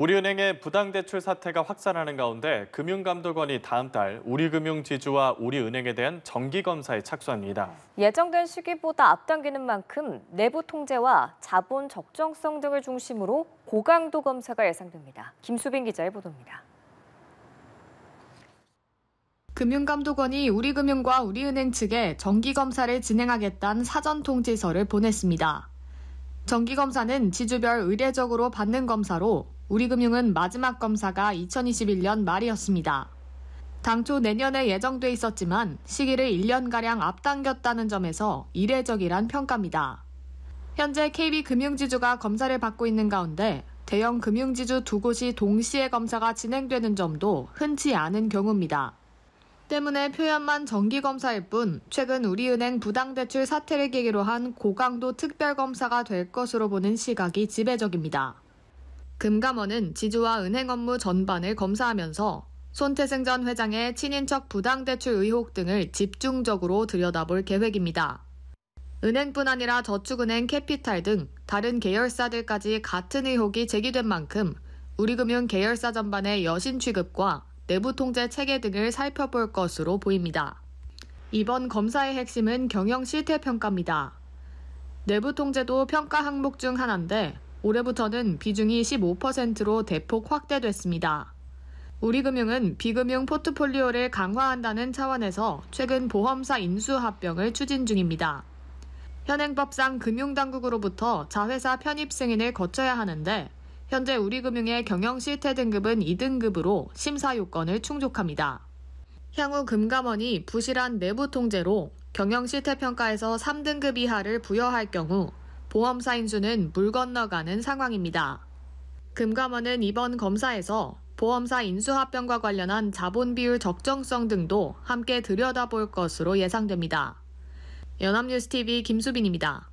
우리은행의 부당대출 사태가 확산하는 가운데 금융감독원이 다음 달 우리금융지주와 우리은행에 대한 정기검사에 착수합니다. 예정된 시기보다 앞당기는 만큼 내부 통제와 자본 적정성 등을 중심으로 고강도 검사가 예상됩니다. 김수빈 기자의 보도입니다. 금융감독원이 우리금융과 우리은행 측에 정기검사를 진행하겠다는 사전통지서를 보냈습니다. 정기검사는 지주별 의례적으로 받는 검사로 우리금융은 마지막 검사가 2021년 말이었습니다. 당초 내년에 예정돼 있었지만 시기를 1년가량 앞당겼다는 점에서 이례적이란 평가입니다. 현재 KB금융지주가 검사를 받고 있는 가운데 대형 금융지주 두 곳이 동시에 검사가 진행되는 점도 흔치 않은 경우입니다. 때문에 표현만 정기검사일 뿐 최근 우리은행 부당대출 사태를 계기로 한 고강도 특별검사가 될 것으로 보는 시각이 지배적입니다. 금감원은 지주와 은행 업무 전반을 검사하면서 손태승 전 회장의 친인척 부당대출 의혹 등을 집중적으로 들여다볼 계획입니다. 은행뿐 아니라 저축은행 캐피탈 등 다른 계열사들까지 같은 의혹이 제기된 만큼 우리금융 계열사 전반의 여신 취급과 내부 통제 체계 등을 살펴볼 것으로 보입니다. 이번 검사의 핵심은 경영 실태 평가입니다. 내부 통제도 평가 항목 중 하나인데 올해부터는 비중이 15%로 대폭 확대됐습니다. 우리금융은 비금융 포트폴리오를 강화한다는 차원에서 최근 보험사 인수 합병을 추진 중입니다. 현행법상 금융당국으로부터 자회사 편입 승인을 거쳐야 하는데 현재 우리금융의 경영 실태 등급은 2등급으로 심사 요건을 충족합니다. 향후 금감원이 부실한 내부 통제로 경영 실태 평가에서 3등급 이하를 부여할 경우 보험사 인수는 물 건너가는 상황입니다. 금감원은 이번 검사에서 보험사 인수합병과 관련한 자본 비율 적정성 등도 함께 들여다볼 것으로 예상됩니다. 연합뉴스TV 김수빈입니다.